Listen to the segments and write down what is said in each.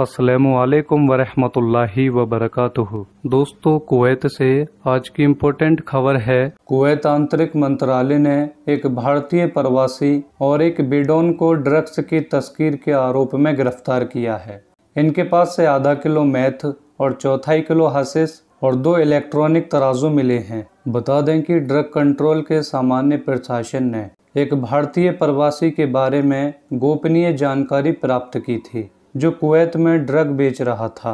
असलकम वरहमतुल्लाहि वबरकatuh दोस्तों कुवैत से आज की इम्पोर्टेंट खबर है कुवैत आंतरिक मंत्रालय ने एक भारतीय प्रवासी और एक बिडोन को ड्रग्स की तस्कीर के आरोप में गिरफ्तार किया है इनके पास से आधा किलो मैथ और चौथाई किलो हसिस और दो इलेक्ट्रॉनिक तराजू मिले हैं बता दें कि ड्रग कंट्रोल के सामान्य प्रशासन ने एक भारतीय प्रवासी के बारे में गोपनीय जानकारी प्राप्त की थी जो कुवैत में ड्रग बेच रहा था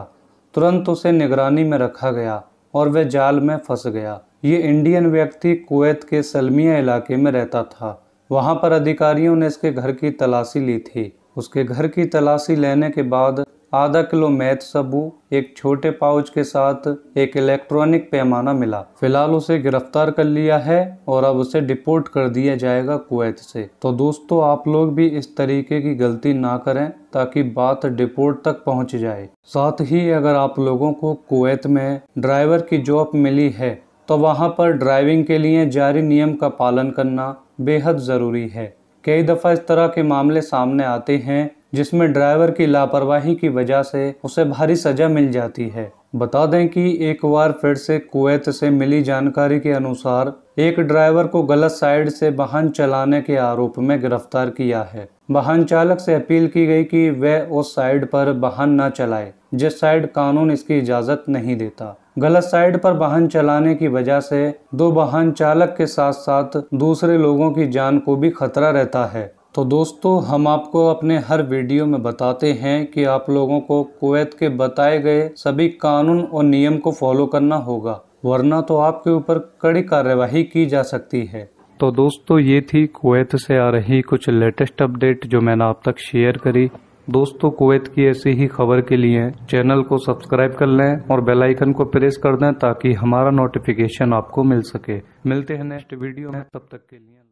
तुरंत उसे निगरानी में रखा गया और वह जाल में फंस गया ये इंडियन व्यक्ति कुवैत के सलमिया इलाके में रहता था वहाँ पर अधिकारियों ने इसके घर की तलाशी ली थी उसके घर की तलाशी लेने के बाद आधा किलो मैथ सबू एक छोटे पाउच के साथ एक इलेक्ट्रॉनिक पैमाना मिला फिलहाल उसे गिरफ्तार कर लिया है और अब उसे डिपोर्ट कर दिया जाएगा कुवैत से तो दोस्तों आप लोग भी इस तरीके की गलती ना करें ताकि बात डिपोर्ट तक पहुंच जाए साथ ही अगर आप लोगों को कुवैत में ड्राइवर की जॉब मिली है तो वहाँ पर ड्राइविंग के लिए जारी नियम का पालन करना बेहद ज़रूरी है कई दफ़ा इस तरह के मामले सामने आते हैं जिसमें ड्राइवर की लापरवाही की वजह से उसे भारी सजा मिल जाती है बता दें कि एक बार फिर से कुवैत से मिली जानकारी के अनुसार एक ड्राइवर को गलत साइड से वाहन चलाने के आरोप में गिरफ्तार किया है वाहन चालक से अपील की गई कि वह उस साइड पर वाहन न चलाए जिस साइड कानून इसकी इजाज़त नहीं देता गलत साइड पर वाहन चलाने की वजह से दो वाहन चालक के साथ साथ दूसरे लोगों की जान को भी खतरा रहता है तो दोस्तों हम आपको अपने हर वीडियो में बताते हैं कि आप लोगों को कुवैत के बताए गए सभी कानून और नियम को फॉलो करना होगा वरना तो आपके ऊपर कड़ी कार्यवाही की जा सकती है तो दोस्तों ये थी कुवैत से आ रही कुछ लेटेस्ट अपडेट जो मैंने आप तक शेयर करी दोस्तों कुवैत की ऐसी ही खबर के लिए चैनल को सब्सक्राइब कर लें और बेल आइकन को प्रेस कर दें ताकि हमारा नोटिफिकेशन आपको मिल सके मिलते हैं नेक्स्ट वीडियो में तब तक के लिए